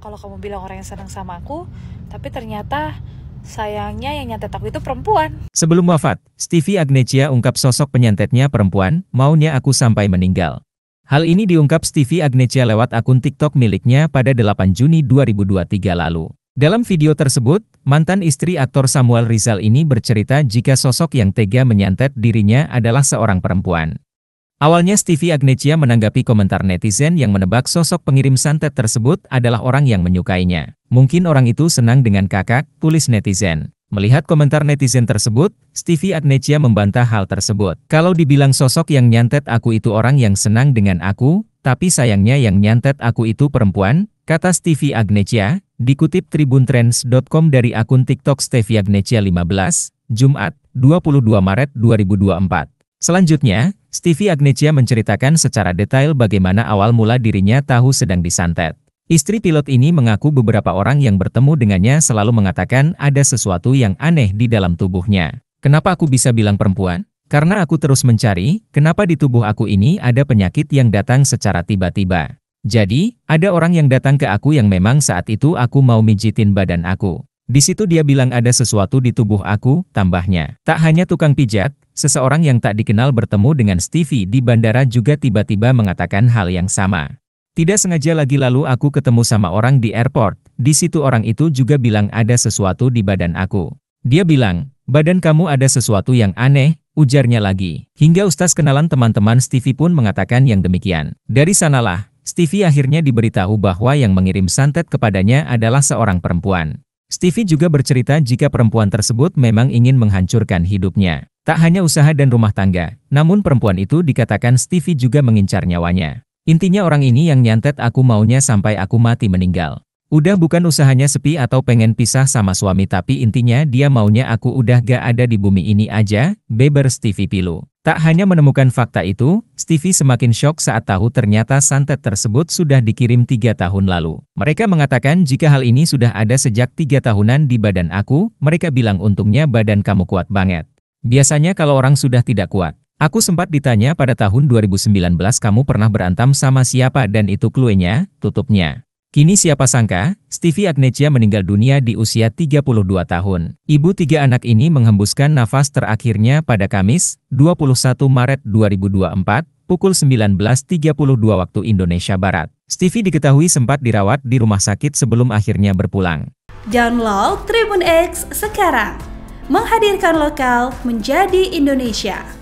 kalau kamu bilang orang yang senang sama aku, tapi ternyata sayangnya yang nyantet aku itu perempuan. Sebelum wafat, Stevie Agnesia ungkap sosok penyantetnya perempuan, maunya aku sampai meninggal. Hal ini diungkap Stevie Agnesia lewat akun TikTok miliknya pada 8 Juni 2023 lalu. Dalam video tersebut, mantan istri aktor Samuel Rizal ini bercerita jika sosok yang tega menyantet dirinya adalah seorang perempuan. Awalnya Stevie Agnesia menanggapi komentar netizen yang menebak sosok pengirim santet tersebut adalah orang yang menyukainya. Mungkin orang itu senang dengan kakak, tulis netizen. Melihat komentar netizen tersebut, Stevie Agnesia membantah hal tersebut. Kalau dibilang sosok yang nyantet aku itu orang yang senang dengan aku, tapi sayangnya yang nyantet aku itu perempuan, kata Stevie Agnesia, dikutip tribuntrends.com dari akun TikTok Stevie Agnesia 15, Jumat, 22 Maret 2024. Selanjutnya, Stevie Agnesia menceritakan secara detail bagaimana awal mula dirinya tahu sedang disantet. Istri pilot ini mengaku beberapa orang yang bertemu dengannya selalu mengatakan ada sesuatu yang aneh di dalam tubuhnya. Kenapa aku bisa bilang perempuan? Karena aku terus mencari, kenapa di tubuh aku ini ada penyakit yang datang secara tiba-tiba. Jadi, ada orang yang datang ke aku yang memang saat itu aku mau mijitin badan aku. Di situ dia bilang ada sesuatu di tubuh aku, tambahnya. Tak hanya tukang pijat, seseorang yang tak dikenal bertemu dengan Stevie di bandara juga tiba-tiba mengatakan hal yang sama. Tidak sengaja lagi lalu aku ketemu sama orang di airport, di situ orang itu juga bilang ada sesuatu di badan aku. Dia bilang, badan kamu ada sesuatu yang aneh, ujarnya lagi. Hingga Ustaz kenalan teman-teman Stevie pun mengatakan yang demikian. Dari sanalah, Stevie akhirnya diberitahu bahwa yang mengirim santet kepadanya adalah seorang perempuan. Stevie juga bercerita jika perempuan tersebut memang ingin menghancurkan hidupnya. Tak hanya usaha dan rumah tangga, namun perempuan itu dikatakan Stevie juga mengincar nyawanya. Intinya orang ini yang nyantet aku maunya sampai aku mati meninggal. Udah bukan usahanya sepi atau pengen pisah sama suami tapi intinya dia maunya aku udah gak ada di bumi ini aja, beber Stevie pilu. Tak hanya menemukan fakta itu, Stevie semakin shock saat tahu ternyata santet tersebut sudah dikirim tiga tahun lalu. Mereka mengatakan jika hal ini sudah ada sejak tiga tahunan di badan aku, mereka bilang untungnya badan kamu kuat banget. Biasanya kalau orang sudah tidak kuat, Aku sempat ditanya pada tahun 2019 kamu pernah berantem sama siapa dan itu kluenya, tutupnya. Kini siapa sangka, Stevie Agnesia meninggal dunia di usia 32 tahun. Ibu tiga anak ini menghembuskan nafas terakhirnya pada Kamis, 21 Maret 2024, pukul 19.32 waktu Indonesia Barat. Stevie diketahui sempat dirawat di rumah sakit sebelum akhirnya berpulang. Download Tribun X sekarang. Menghadirkan lokal menjadi Indonesia.